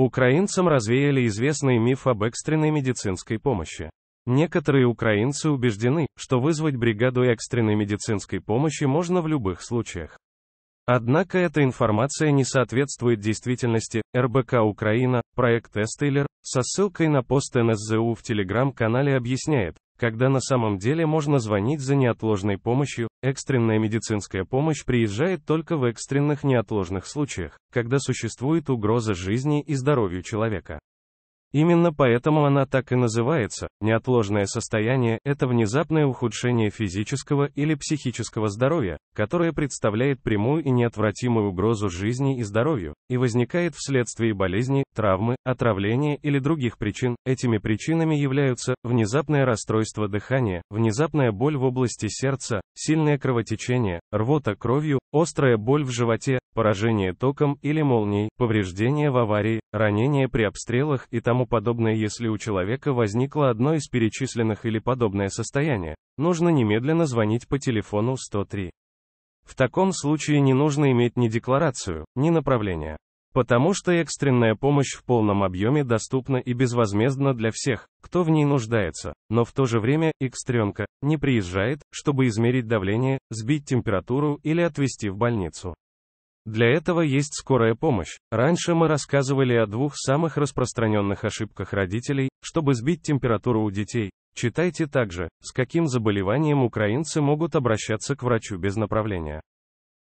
Украинцам развеяли известный миф об экстренной медицинской помощи. Некоторые украинцы убеждены, что вызвать бригаду экстренной медицинской помощи можно в любых случаях. Однако эта информация не соответствует действительности. РБК Украина, проект Эстейлер, со ссылкой на пост НСЗУ в телеграм-канале объясняет, когда на самом деле можно звонить за неотложной помощью, экстренная медицинская помощь приезжает только в экстренных неотложных случаях, когда существует угроза жизни и здоровью человека. Именно поэтому она так и называется. Неотложное состояние – это внезапное ухудшение физического или психического здоровья, которое представляет прямую и неотвратимую угрозу жизни и здоровью, и возникает вследствие болезни, травмы, отравления или других причин. Этими причинами являются внезапное расстройство дыхания, внезапная боль в области сердца, сильное кровотечение, рвота кровью, острая боль в животе, поражение током или молнией, повреждение в аварии, ранение при обстрелах и тому подобное. Если у человека возникло одно из перечисленных или подобное состояние, нужно немедленно звонить по телефону 103. В таком случае не нужно иметь ни декларацию, ни направление. Потому что экстренная помощь в полном объеме доступна и безвозмездна для всех, кто в ней нуждается, но в то же время экстренка не приезжает, чтобы измерить давление, сбить температуру или отвезти в больницу. Для этого есть скорая помощь. Раньше мы рассказывали о двух самых распространенных ошибках родителей, чтобы сбить температуру у детей. Читайте также, с каким заболеванием украинцы могут обращаться к врачу без направления.